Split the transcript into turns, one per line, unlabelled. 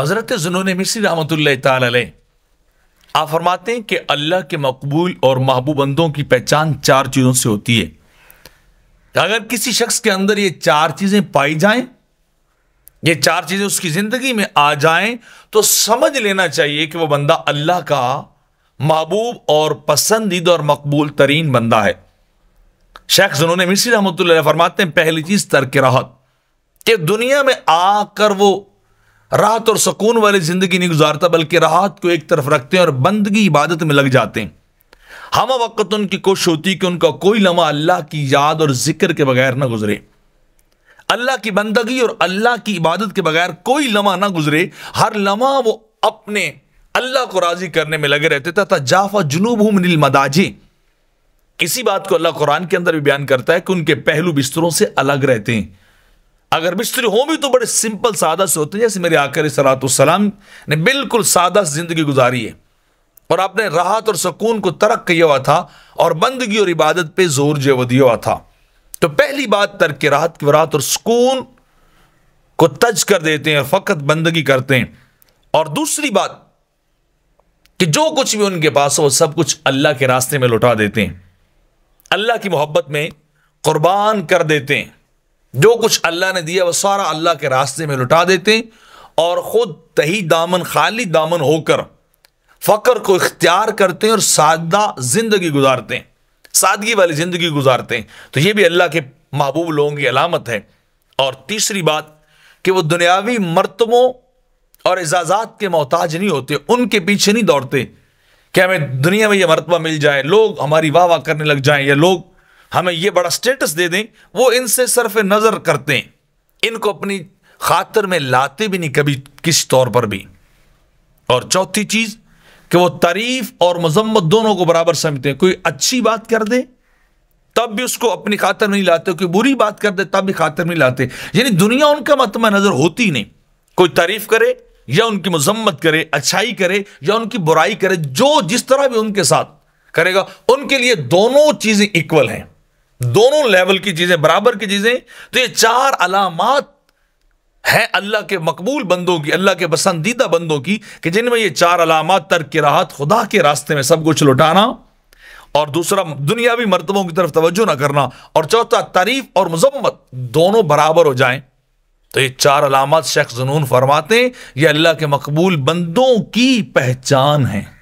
हज़रत जुनून मिसरी रहमत ला आप फरमाते हैं कि अल्लाह के मकबूल और महबूबंदों की पहचान चार चीज़ों से होती है अगर किसी शख्स के अंदर ये चार चीज़ें पाई जाएं ये चार चीज़ें उसकी ज़िंदगी में आ जाए तो समझ लेना चाहिए कि वह बंदा अल्लाह का महबूब और पसंदीदा और मकबूल तरीन बंदा है शेख जुनून मिसरी रहमत फरमाते हैं पहली चीज़ तरक राहत कि दुनिया में आकर वो राहत और सुकून वाली ज़िंदगी नहीं गुजारता बल्कि राहत को एक तरफ रखते हैं और बंदगी इबादत में लग जाते हैं हम वक्त उनकी कोशिश होती कि उनका कोई लम्हा अल्लाह की याद और जिक्र के बगैर ना गुजरे अल्लाह की बंदगी और अल्लाह की इबादत के बगैर कोई लम्हा ना गुजरे हर लम्हा वो अपने अल्लाह को राजी करने में लगे रहते तथा जाफा जुनूब मिल मदाजे इसी बात को अल्लाह कुरान के अंदर भी बयान करता है कि उनके पहलू बिस्तरों से अलग रहते हैं अगर मिस्त्री हों भी तो बड़े सिंपल सादा से होते हैं जैसे मेरे आकर सलाम ने बिल्कुल सादा से ज़िंदगी गुजारी है और आपने राहत और सुकून को तरक किया हुआ था और बंदगी और इबादत पे जोर जो दिया हुआ था तो पहली बात तर्क राहत की राहत और सुकून को तज कर देते हैं और फ़कत बंदगी करते हैं और दूसरी बात कि जो कुछ भी उनके पास हो सब कुछ अल्लाह के रास्ते में लौटा देते हैं अल्लाह की मोहब्बत में कुर्बान कर देते हैं जो कुछ अल्लाह ने दिया वह सारा अल्लाह के रास्ते में लुटा देते हैं और ख़ुद तही दामन खाली दामन होकर फकर को इख्तियार करते हैं और सादा ज़िंदगी गुजारते हैं सादगी वाली ज़िंदगी गुजारते हैं तो यह भी अल्लाह के महबूब लोगों की अलामत है और तीसरी बात कि वह दुनियावी मरतबों और एजाज़ात के मोहताज नहीं होते उनके पीछे नहीं दौड़ते कि हमें दुनिया में यह मरतबा मिल जाए लोग हमारी वाह वाह करने लग जाए या लोग हमें ये बड़ा स्टेटस दे दें वो इनसे सरफ नज़र करते हैं इनको अपनी खातर में लाते भी नहीं कभी किस तौर पर भी और चौथी चीज़ कि वो तारीफ और मजम्मत दोनों को बराबर समझते हैं कोई अच्छी बात कर दे तब भी उसको अपनी खातर नहीं लाते कोई बुरी बात कर दे तब भी खातर नहीं लाते यानी दुनिया उनका मतम नज़र होती ही नहीं कोई तारीफ करे या उनकी मजम्मत करे अच्छाई करे या उनकी बुराई करे जो जिस तरह भी उनके साथ करेगा उनके लिए दोनों चीज़ें इक्वल हैं दोनों लेवल की चीजें बराबर की चीजें तो ये चार अलामत है अल्लाह के मकबूल बंदों की अल्लाह के पसंदीदा बंदों की कि जिनमें ये चार अलामत तर्क राहत खुदा के रास्ते में सब कुछ लुटाना और दूसरा दुनियावी मरतबों की तरफ तवज्जो ना करना और चौथा तारीफ और मजम्मत दोनों बराबर हो जाए तो ये चार अलामत शेख जुनून फरमाते ये अल्लाह के मकबूल बंदों की पहचान है